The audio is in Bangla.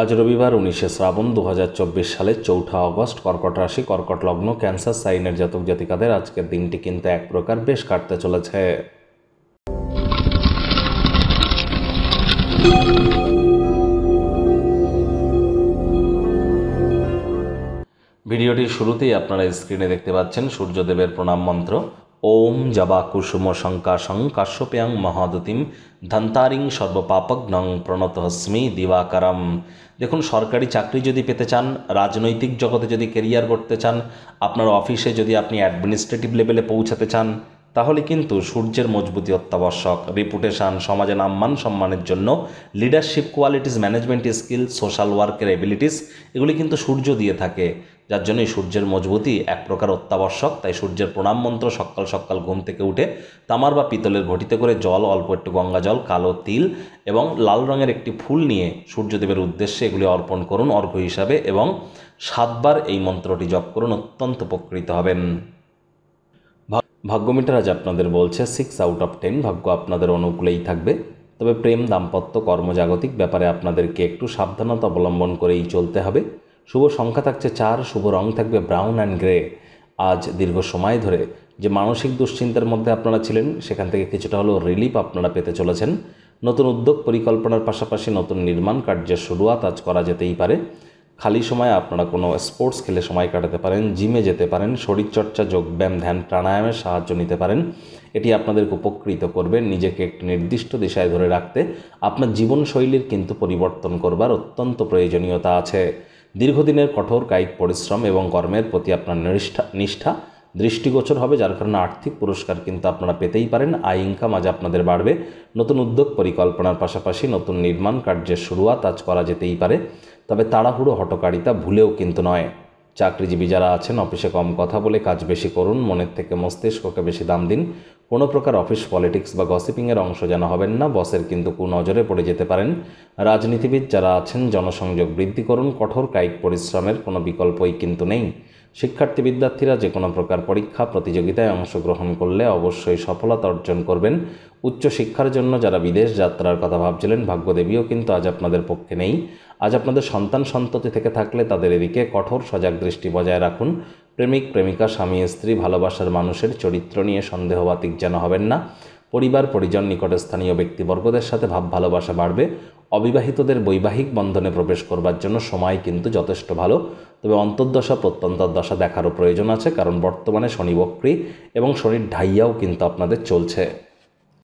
আজ রবিবার উনিশে শ্রাবণ দু সালের চৌঠা অগস্ট কর্কট রাশি কর্কট লগ্ন ক্যান্সার সাইনের জাতক জাতিকাদের আজকের দিনটি কিন্তু এক প্রকার বেশ কাটতে চলেছে ভিডিওটির শুরুতেই আপনারা স্ক্রিনে দেখতে পাচ্ছেন সূর্যদেবের প্রণাম মন্ত্র ওম জবা কুসুম শঙ্কাশং কাশ্যপ্যাং মহাদতিম ধন্তারিং সর্বপাপগ্নং হস্মি দিবাকরম দেখুন সরকারি চাকরি যদি পেতে চান রাজনৈতিক জগতে যদি কেরিয়ার করতে চান আপনার অফিসে যদি আপনি অ্যাডমিনিস্ট্রেটিভ লেভেলে পৌঁছাতে চান তাহলে কিন্তু সূর্যের মজবুতি অত্যাবশ্যক রিপুটেশান সমাজে নামমান সম্মানের জন্য leadership qualities management skill social ওয়ার্কের এবিলিটিস এগুলি কিন্তু সূর্য দিয়ে থাকে যার জন্যই সূর্যের মজবুতি এক প্রকার অত্যাবশ্যক তাই সূর্যের প্রণাম মন্ত্র সকাল সকাল ঘুম থেকে উঠে তামার বা পিতলের ঘটিতে করে জল অল্প একটু গঙ্গা জল কালো তিল এবং লাল রঙের একটি ফুল নিয়ে সূর্যদেবের উদ্দেশ্যে এগুলি অর্পণ করুন অর্ঘ্য হিসাবে এবং সাতবার এই মন্ত্রটি জপ করুন অত্যন্ত উপকৃত হবেন ভাগ্যমিটার আজ আপনাদের বলছে সিক্স আউট অফ টেন ভাগ্য আপনাদের অনুকূলেই থাকবে তবে প্রেম দাম্পত্য কর্মজাগতিক ব্যাপারে আপনাদেরকে একটু সাবধানতা অবলম্বন করেই চলতে হবে শুভ সংখ্যা থাকছে চার শুভ রং থাকবে ব্রাউন অ্যান্ড গ্রে আজ দীর্ঘ সময় ধরে যে মানসিক দুশ্চিন্তার মধ্যে আপনারা ছিলেন সেখান থেকে কিছুটা হলেও রিলিফ আপনারা পেতে চলেছেন নতুন উদ্যোগ পরিকল্পনার পাশাপাশি নতুন নির্মাণ কার্যের শুরুয়াত আজ করা যেতেই পারে খালি সময়ে আপনারা কোনো স্পোর্টস খেলে সময় কাটাতে পারেন জিমে যেতে পারেন শরীরচর্চা যোগব্যায়াম ধ্যান প্রাণায়ামের সাহায্য নিতে পারেন এটি আপনাদেরকে উপকৃত করবে নিজেকে একটি নির্দিষ্ট দিশায় ধরে রাখতে আপনার জীবনশৈলীর কিন্তু পরিবর্তন করবার অত্যন্ত প্রয়োজনীয়তা আছে দীর্ঘদিনের কঠোর কায়িক পরিশ্রম এবং কর্মের প্রতি আপনার নিষ্ঠা নিষ্ঠা দৃষ্টিগোচর হবে যার কারণে আর্থিক পুরস্কার কিন্তু আপনারা পেতেই পারেন আয় ইনকাম আজ আপনাদের বাড়বে নতুন উদ্যোগ পরিকল্পনার পাশাপাশি নতুন নির্মাণ কার্যের শুরুয়াত আজ করা যেতেই পারে তবে তাড়াহুড়ো হটকারিতা ভুলেও কিন্তু নয় চাকরিজীবী যারা আছেন অফিসে কম কথা বলে কাজ বেশি করুন মনের থেকে মস্তিষ্ককে বেশি দাম দিন কোনো প্রকার অফিস পলিটিক্স বা গসিপিংয়ের অংশ যেন হবেন না বসের কিন্তু কুনজরে পড়ে যেতে পারেন রাজনীতিবিদ যারা আছেন জনসংযোগ বৃদ্ধি করুন কঠোর কায়িক পরিশ্রমের কোনো বিকল্পই কিন্তু নেই শিক্ষার্থী বিদ্যার্থীরা যে কোনো প্রকার পরীক্ষা প্রতিযোগিতায় অংশগ্রহণ করলে অবশ্যই সফলতা অর্জন করবেন উচ্চশিক্ষার জন্য যারা বিদেশ যাত্রার কথা ভাবছিলেন ভাগ্যদেবীও কিন্তু আজ আপনাদের পক্ষে নেই আজ আপনাদের সন্তান সন্ততি থেকে থাকলে তাদের এদিকে কঠোর সজাগ দৃষ্টি বজায় রাখুন প্রেমিক প্রেমিকা স্বামী স্ত্রী ভালোবাসার মানুষের চরিত্র নিয়ে সন্দেহবাতিক যেন হবেন না পরিবার পরিজন নিকটস্থানীয় ব্যক্তিবর্গদের সাথে ভাব ভালোবাসা বাড়বে অবিবাহিতদের বৈবাহিক বন্ধনে প্রবেশ করবার জন্য সময় কিন্তু যথেষ্ট ভালো তবে অন্তর্দশা প্রত্যন্তর্দশা দেখারও প্রয়োজন আছে কারণ বর্তমানে শনিবক্রী এবং শনির ঢাইয়াও কিন্তু আপনাদের চলছে